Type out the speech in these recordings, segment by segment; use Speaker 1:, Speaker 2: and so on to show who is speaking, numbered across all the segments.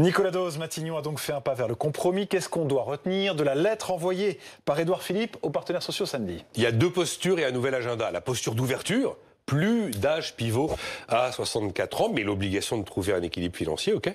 Speaker 1: Nicolas Dose, Matignon a donc fait un pas vers le compromis. Qu'est-ce qu'on doit retenir de la lettre envoyée par Édouard Philippe aux partenaires sociaux samedi Il y a deux postures et un nouvel agenda. La posture d'ouverture, plus d'âge pivot à 64 ans, mais l'obligation de trouver un équilibre financier, ok.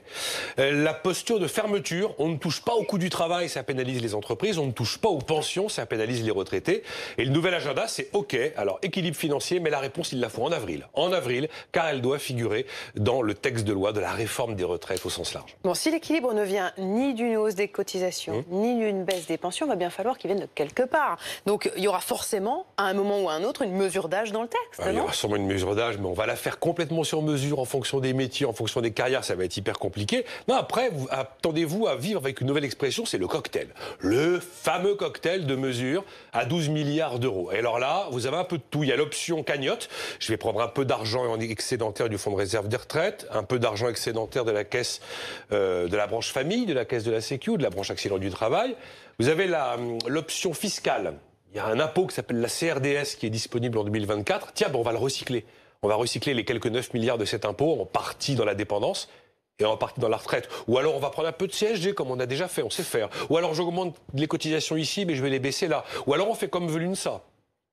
Speaker 1: Euh, la posture de fermeture, on ne touche pas au coût du travail, ça pénalise les entreprises, on ne touche pas aux pensions, ça pénalise les retraités. Et le nouvel agenda, c'est ok, alors équilibre financier, mais la réponse, il la faut en avril. En avril, car elle doit figurer dans le texte de loi de la réforme des retraites au sens large. Bon, si l'équilibre ne vient ni d'une hausse des cotisations, hum. ni d'une baisse des pensions, il va bien falloir qu'il vienne de quelque part. Donc il y aura forcément, à un moment ou à un autre, une mesure d'âge dans le texte. Ah, non une mesure d'âge, mais on va la faire complètement sur mesure en fonction des métiers, en fonction des carrières, ça va être hyper compliqué. Non, après, attendez-vous à vivre avec une nouvelle expression, c'est le cocktail. Le fameux cocktail de mesure à 12 milliards d'euros. Et alors là, vous avez un peu de tout. Il y a l'option cagnotte. Je vais prendre un peu d'argent en excédentaire du fonds de réserve des retraites, un peu d'argent excédentaire de la caisse euh, de la branche famille, de la caisse de la Sécu, de la branche accident du travail. Vous avez la hum, l'option fiscale il y a un impôt qui s'appelle la CRDS qui est disponible en 2024. Tiens, on va le recycler. On va recycler les quelques 9 milliards de cet impôt en partie dans la dépendance et en partie dans la retraite. Ou alors on va prendre un peu de CSG comme on a déjà fait, on sait faire. Ou alors j'augmente les cotisations ici mais je vais les baisser là. Ou alors on fait comme veut ça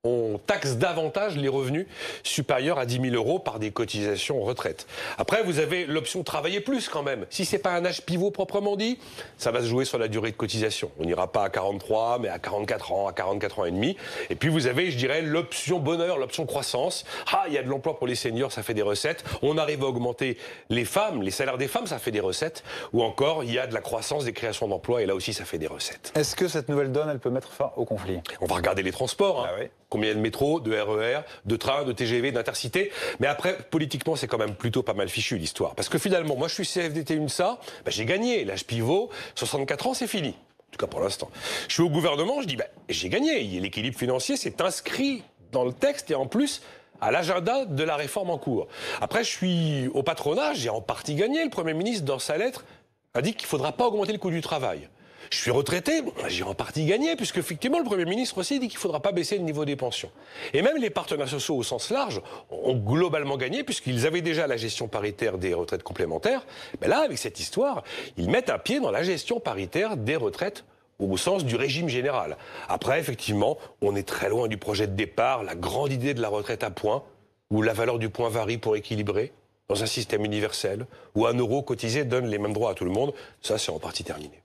Speaker 1: on taxe davantage les revenus supérieurs à 10 000 euros par des cotisations retraite. Après, vous avez l'option travailler plus quand même. Si c'est pas un âge pivot proprement dit, ça va se jouer sur la durée de cotisation. On n'ira pas à 43, mais à 44 ans, à 44 ans et demi. Et puis vous avez, je dirais, l'option bonheur, l'option croissance. Ah, il y a de l'emploi pour les seniors, ça fait des recettes. On arrive à augmenter les femmes, les salaires des femmes, ça fait des recettes. Ou encore, il y a de la croissance, des créations d'emplois, et là aussi, ça fait des recettes. Est-ce que cette nouvelle donne, elle peut mettre fin au conflit On va regarder les transports. Ah oui. Combien de métro, de RER, e de trains, de TGV, d'intercité. Mais après, politiquement, c'est quand même plutôt pas mal fichu l'histoire. Parce que finalement, moi je suis CFDT UNSA, bah, j'ai gagné. L'âge pivot, 64 ans, c'est fini. En tout cas pour l'instant. Je suis au gouvernement, je dis, bah, j'ai gagné. L'équilibre financier s'est inscrit dans le texte et en plus, à l'agenda de la réforme en cours. Après, je suis au patronat, j'ai en partie gagné. Le Premier ministre, dans sa lettre, dit qu'il ne faudra pas augmenter le coût du travail. Je suis retraité, j'ai en partie gagné, puisque effectivement le Premier ministre aussi dit qu'il ne faudra pas baisser le niveau des pensions. Et même les partenaires sociaux au sens large ont globalement gagné, puisqu'ils avaient déjà la gestion paritaire des retraites complémentaires. Mais là, avec cette histoire, ils mettent un pied dans la gestion paritaire des retraites au sens du régime général. Après, effectivement, on est très loin du projet de départ, la grande idée de la retraite à points, où la valeur du point varie pour équilibrer dans un système universel, où un euro cotisé donne les mêmes droits à tout le monde. Ça, c'est en partie terminé.